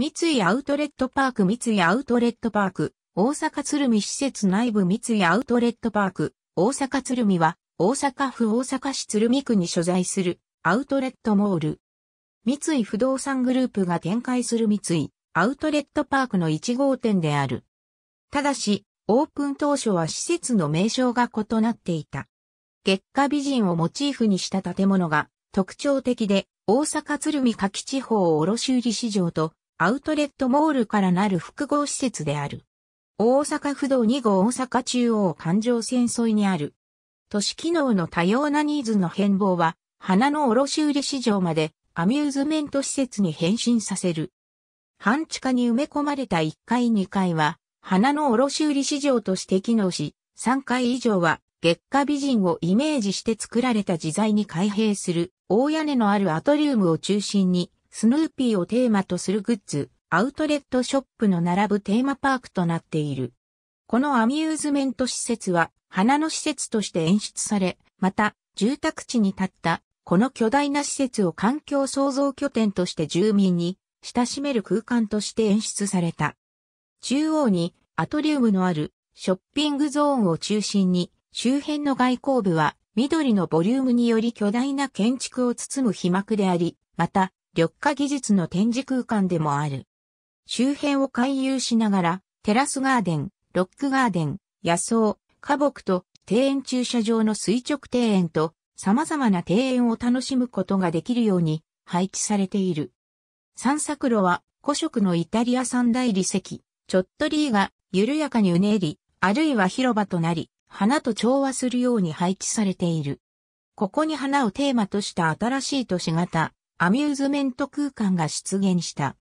三井アウトレットパーク三井アウトレットパーク、大阪鶴見施設内部三井アウトレットパーク、大阪鶴見は、大阪府大阪市鶴見区に所在する、アウトレットモール。三井不動産グループが展開する三井、アウトレットパークの1号店である。ただし、オープン当初は施設の名称が異なっていた。月下美人をモチーフにした建物が特徴的で、大阪鶴見夏季地方卸売市場とアウトレットモールからなる複合施設である。大阪府道2号大阪中央環状線沿いにある。都市機能の多様なニーズの変貌は、花の卸売市場までアミューズメント施設に変身させる。半地下に埋め込まれた1階2階は、花の卸売市場として機能し、3階以上は月下美人をイメージして作られた自在に開閉する大屋根のあるアトリウムを中心にスヌーピーをテーマとするグッズ、アウトレットショップの並ぶテーマパークとなっている。このアミューズメント施設は、花の施設として演出され、また、住宅地に建った、この巨大な施設を環境創造拠点として住民に、親しめる空間として演出された。中央に、アトリウムのある、ショッピングゾーンを中心に、周辺の外交部は、緑のボリュームにより巨大な建築を包む被膜であり、また、緑化技術の展示空間でもある。周辺を回遊しながら、テラスガーデン、ロックガーデン、野草、花木と庭園駐車場の垂直庭園と様々な庭園を楽しむことができるように配置されている。散策路は古色のイタリア三大理石、ちょっとリーが緩やかにうねり、あるいは広場となり、花と調和するように配置されている。ここに花をテーマとした新しい都市型、アミューズメント空間が出現した。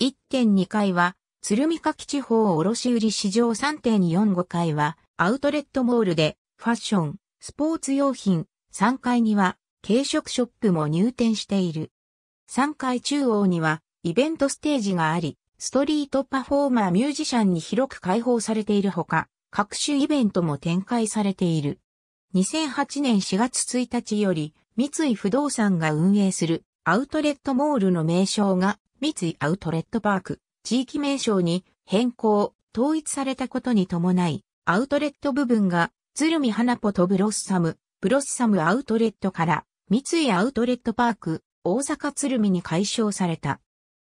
1.2階は、鶴見柿地方卸売市場3.45階は、アウトレットモールで、ファッション、スポーツ用品、3階には、軽食ショップも入店している。3階中央には、イベントステージがあり、ストリートパフォーマーミュージシャンに広く開放されているほか、各種イベントも展開されている。2008年4月1日より、三井不動産が運営するアウトレットモールの名称が三井アウトレットパーク、地域名称に変更、統一されたことに伴い、アウトレット部分が鶴見花子とブロッサム、ブロッサムアウトレットから三井アウトレットパーク、大阪鶴見に解消された。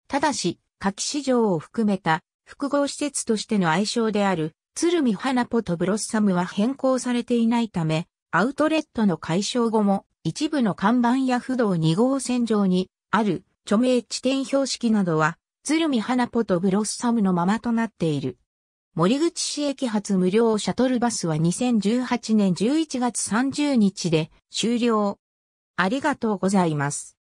ただし、夏季市場を含めた複合施設としての愛称である鶴見花子とブロッサムは変更されていないため、アウトレットの解消後も一部の看板や不動2号線上にある著名地点標識などは、鶴見花子とブロッサムのままとなっている。森口市駅発無料シャトルバスは2018年11月30日で終了。ありがとうございます。